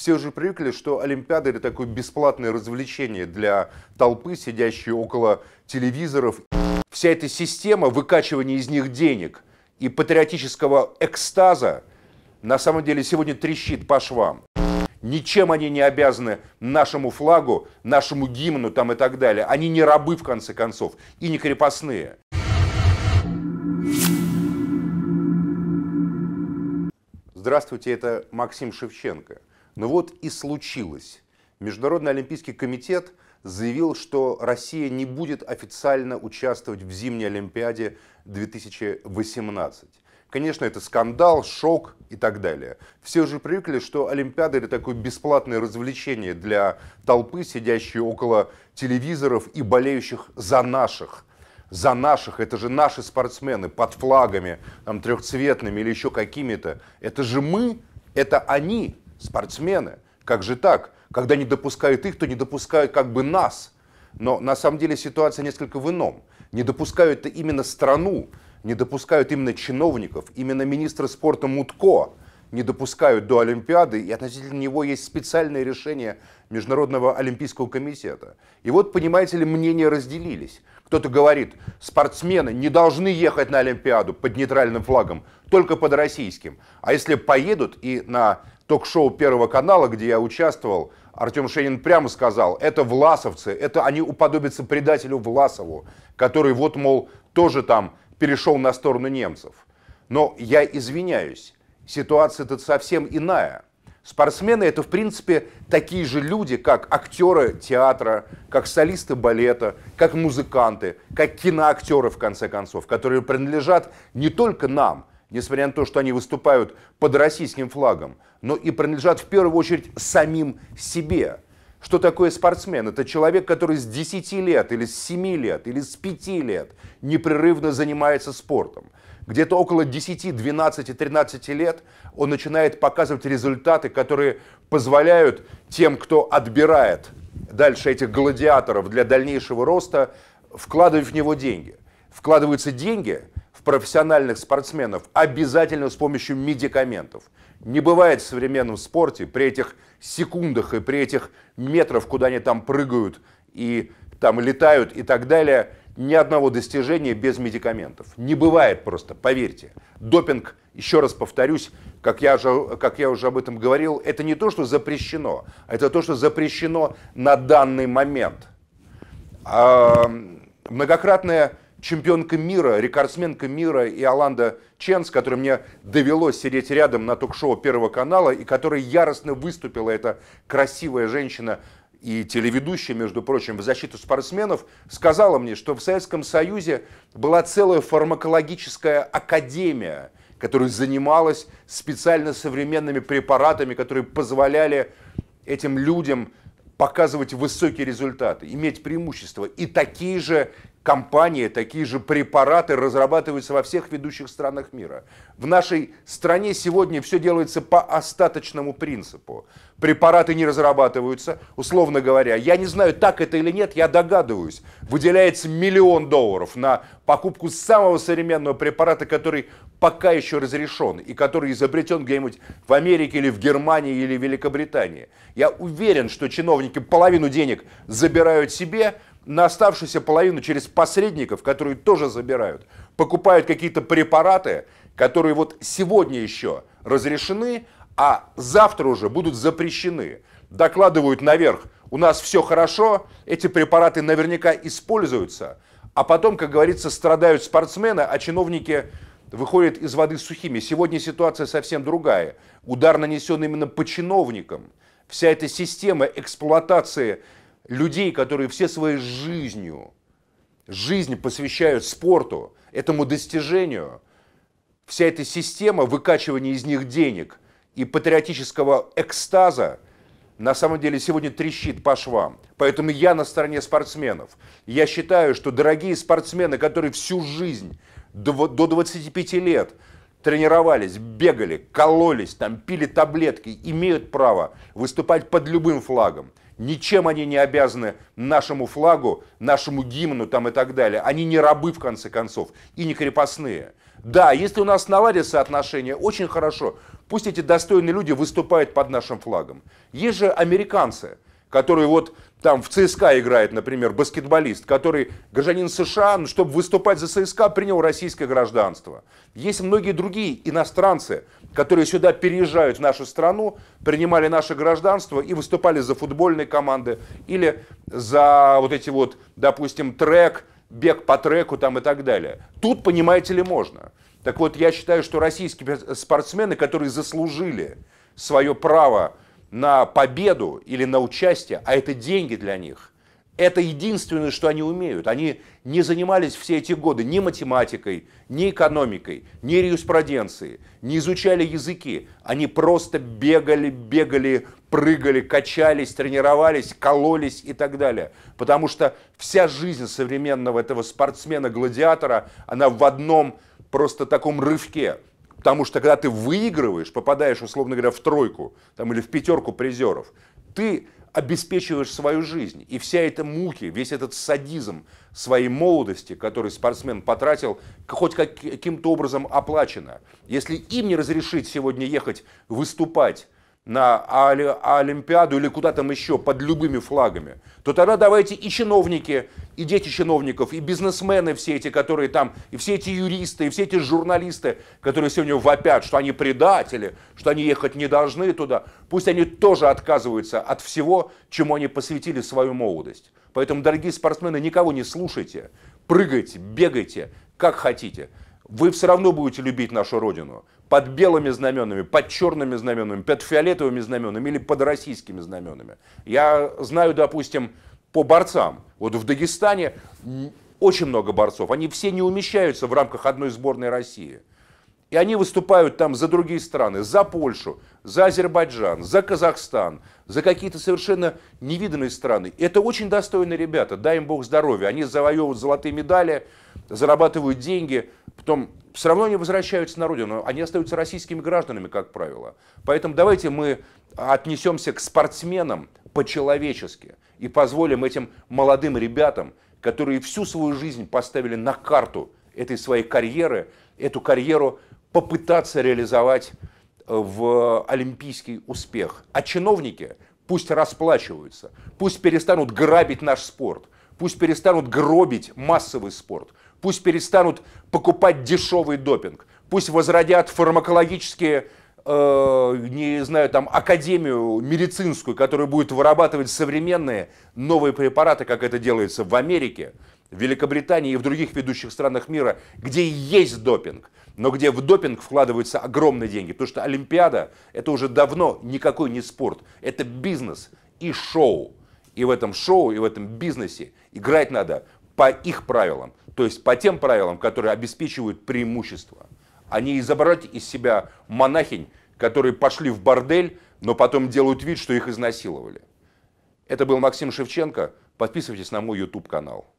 все же привыкли, что Олимпиада это такое бесплатное развлечение для толпы, сидящей около телевизоров. Вся эта система выкачивания из них денег и патриотического экстаза на самом деле сегодня трещит по швам. Ничем они не обязаны нашему флагу, нашему гимну там и так далее. Они не рабы, в конце концов, и не крепостные. Здравствуйте, это Максим Шевченко. Но ну вот и случилось. Международный олимпийский комитет заявил, что Россия не будет официально участвовать в зимней Олимпиаде 2018. Конечно, это скандал, шок и так далее. Все уже привыкли, что Олимпиада это такое бесплатное развлечение для толпы, сидящей около телевизоров и болеющих за наших. За наших, это же наши спортсмены под флагами, там, трехцветными или еще какими-то. Это же мы, это они, спортсмены. Как же так? Когда не допускают их, то не допускают как бы нас. Но на самом деле ситуация несколько в ином. Не допускают именно страну, не допускают именно чиновников, именно министра спорта Мутко не допускают до Олимпиады, и относительно него есть специальное решение Международного Олимпийского комитета. И вот, понимаете ли, мнения разделились. Кто-то говорит, спортсмены не должны ехать на Олимпиаду под нейтральным флагом, только под российским. А если поедут и на ток-шоу Первого канала, где я участвовал, Артем Шенин прямо сказал, это власовцы, это они уподобятся предателю Власову, который вот, мол, тоже там перешел на сторону немцев. Но я извиняюсь, ситуация тут совсем иная. Спортсмены это, в принципе, такие же люди, как актеры театра, как солисты балета, как музыканты, как киноактеры, в конце концов, которые принадлежат не только нам, несмотря на то, что они выступают под российским флагом, но и принадлежат в первую очередь самим себе. Что такое спортсмен? Это человек, который с 10 лет, или с 7 лет, или с 5 лет непрерывно занимается спортом. Где-то около 10, 12, 13 лет он начинает показывать результаты, которые позволяют тем, кто отбирает дальше этих гладиаторов для дальнейшего роста, вкладывать в него деньги. Вкладываются деньги – в профессиональных спортсменов обязательно с помощью медикаментов. Не бывает в современном спорте при этих секундах и при этих метрах, куда они там прыгают и там летают и так далее, ни одного достижения без медикаментов. Не бывает просто, поверьте. Допинг, еще раз повторюсь, как я, уже, как я уже об этом говорил, это не то, что запрещено, а это то, что запрещено на данный момент. А многократное чемпионка мира, рекордсменка мира Иоланда Ченс, с которой мне довелось сидеть рядом на ток-шоу Первого канала, и которой яростно выступила эта красивая женщина и телеведущая, между прочим, в защиту спортсменов, сказала мне, что в Советском Союзе была целая фармакологическая академия, которая занималась специально современными препаратами, которые позволяли этим людям показывать высокие результаты, иметь преимущество. И такие же компании, такие же препараты разрабатываются во всех ведущих странах мира. В нашей стране сегодня все делается по остаточному принципу. Препараты не разрабатываются, условно говоря. Я не знаю, так это или нет, я догадываюсь. Выделяется миллион долларов на покупку самого современного препарата, который пока еще разрешен и который изобретен где-нибудь в Америке или в Германии или Великобритании. Я уверен, что чиновники половину денег забирают себе, на оставшуюся половину через посредников, которые тоже забирают, покупают какие-то препараты, которые вот сегодня еще разрешены, а завтра уже будут запрещены. Докладывают наверх, у нас все хорошо, эти препараты наверняка используются, а потом, как говорится, страдают спортсмены, а чиновники выходят из воды сухими. Сегодня ситуация совсем другая. Удар нанесен именно по чиновникам. Вся эта система эксплуатации людей, которые все своей жизнью, жизнь посвящают спорту, этому достижению, вся эта система выкачивания из них денег и патриотического экстаза на самом деле сегодня трещит по швам. Поэтому я на стороне спортсменов. Я считаю, что дорогие спортсмены, которые всю жизнь до 25 лет – тренировались, бегали, кололись, там пили таблетки, имеют право выступать под любым флагом. Ничем они не обязаны нашему флагу, нашему гимну там и так далее. Они не рабы, в конце концов, и не крепостные. Да, если у нас наладятся отношения, очень хорошо. Пусть эти достойные люди выступают под нашим флагом. Есть же американцы, которые вот там в ЦСКА играет, например, баскетболист, который гражданин США, но чтобы выступать за ЦСКА, принял российское гражданство. Есть многие другие иностранцы, которые сюда переезжают в нашу страну, принимали наше гражданство и выступали за футбольные команды или за вот эти вот, допустим, трек, бег по треку там и так далее. Тут, понимаете ли, можно. Так вот, я считаю, что российские спортсмены, которые заслужили свое право на победу или на участие, а это деньги для них. Это единственное, что они умеют. Они не занимались все эти годы ни математикой, ни экономикой, ни юриспруденцией, не изучали языки. Они просто бегали, бегали, прыгали, качались, тренировались, кололись и так далее. Потому что вся жизнь современного этого спортсмена-гладиатора, она в одном просто таком рывке – Потому что когда ты выигрываешь, попадаешь, условно говоря, в тройку там, или в пятерку призеров, ты обеспечиваешь свою жизнь. И вся эта муки, весь этот садизм своей молодости, который спортсмен потратил, хоть каким-то образом оплачено. Если им не разрешить сегодня ехать выступать на Олимпиаду или куда там еще под любыми флагами, то тогда давайте и чиновники, и дети чиновников, и бизнесмены все эти, которые там, и все эти юристы, и все эти журналисты, которые сегодня вопят, что они предатели, что они ехать не должны туда, пусть они тоже отказываются от всего, чему они посвятили свою молодость. Поэтому, дорогие спортсмены, никого не слушайте, прыгайте, бегайте, как хотите вы все равно будете любить нашу Родину. Под белыми знаменами, под черными знаменами, под фиолетовыми знаменами или под российскими знаменами. Я знаю, допустим, по борцам. Вот в Дагестане очень много борцов. Они все не умещаются в рамках одной сборной России. И они выступают там за другие страны, за Польшу, за Азербайджан, за Казахстан, за какие-то совершенно невиданные страны. Это очень достойные ребята, дай им бог здоровья. Они завоевывают золотые медали, зарабатывают деньги – Потом все равно они возвращаются на родину, они остаются российскими гражданами, как правило. Поэтому давайте мы отнесемся к спортсменам по-человечески и позволим этим молодым ребятам, которые всю свою жизнь поставили на карту этой своей карьеры, эту карьеру попытаться реализовать э, в олимпийский успех. А чиновники пусть расплачиваются, пусть перестанут грабить наш спорт, пусть перестанут гробить массовый спорт – пусть перестанут покупать дешевый допинг, пусть возродят фармакологические э, не знаю, там, академию медицинскую, которая будет вырабатывать современные новые препараты, как это делается в Америке, в Великобритании и в других ведущих странах мира, где есть допинг, но где в допинг вкладываются огромные деньги. Потому что Олимпиада – это уже давно никакой не спорт, это бизнес и шоу. И в этом шоу, и в этом бизнесе играть надо по их правилам. То есть по тем правилам, которые обеспечивают преимущество, а не изобрать из себя монахинь, которые пошли в бордель, но потом делают вид, что их изнасиловали. Это был Максим Шевченко. Подписывайтесь на мой YouTube-канал.